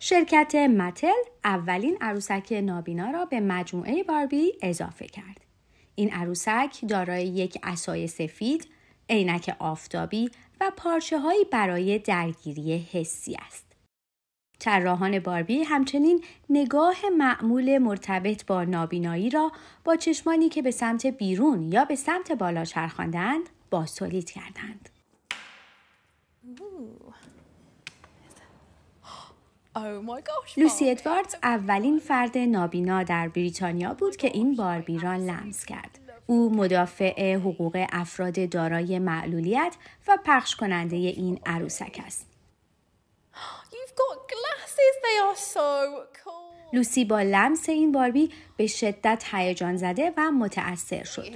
شرکت متل اولین عروسک نابینا را به مجموعه باربی اضافه کرد. این عروسک دارای یک اسای سفید، عینک آفتابی و پارچه برای درگیری حسی است. طراحان باربی همچنین نگاه معمول مرتبط با نابینایی را با چشمانی که به سمت بیرون یا به سمت بالا چرخاندند با سولید کردند. Oh لوسی ادواردز اولین فرد نابینا در بریتانیا بود که این باربی را لمس کرد. او مدافع حقوق افراد دارای معلولیت و پخش کننده این عروسک است. لوسی با لمس این باربی به شدت هیجان زده و متاثر شد.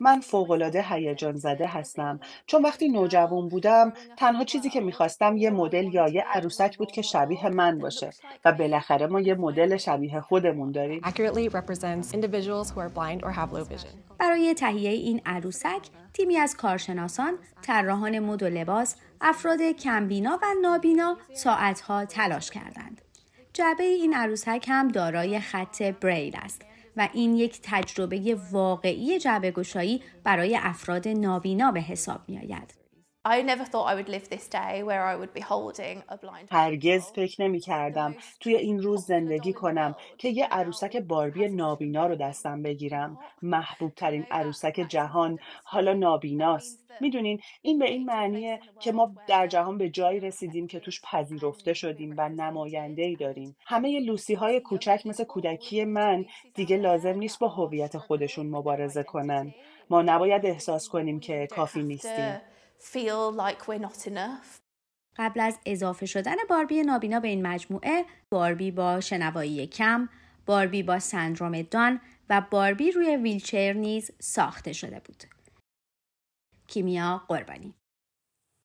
من فوقلاده هیجان زده هستم چون وقتی نوجوان بودم تنها چیزی که میخواستم یه مدل یا یه عروسک بود که شبیه من باشه و بالاخره ما یه مدل شبیه خودمون داریم برای تهیه این عروسک تیمی از کارشناسان طراحان مد و لباس افراد کمبینا و نابینا ساعتها تلاش کردند جعبه این عروسک هم دارای خط بریل است و این یک تجربه واقعی جعبه گشایی برای افراد نابینا به حساب می آید. هرگز فکر نمی کردم توی این روز زندگی کنم که یه عروسک باربی نابینا رو دستم بگیرم محبوب ترین عروسک جهان حالا نابیناست میدونین این به این معنیه که ما در جهان به جایی رسیدیم که توش پذیرفته شدیم و نماینده ای داریم همه لوسی های کوچک مثل کودکی من دیگه لازم نیست با هویت خودشون مبارزه کنن ما نباید احساس کنیم که کافی نیستیم feel like we're not enough. قبل از اضافه شدن باربی نابینا به این مجموعه، باربی با شنوایی کم، باربی با سندروم دان و باربی روی ویلچر نیز ساخته شده بود. کیمیا قربانی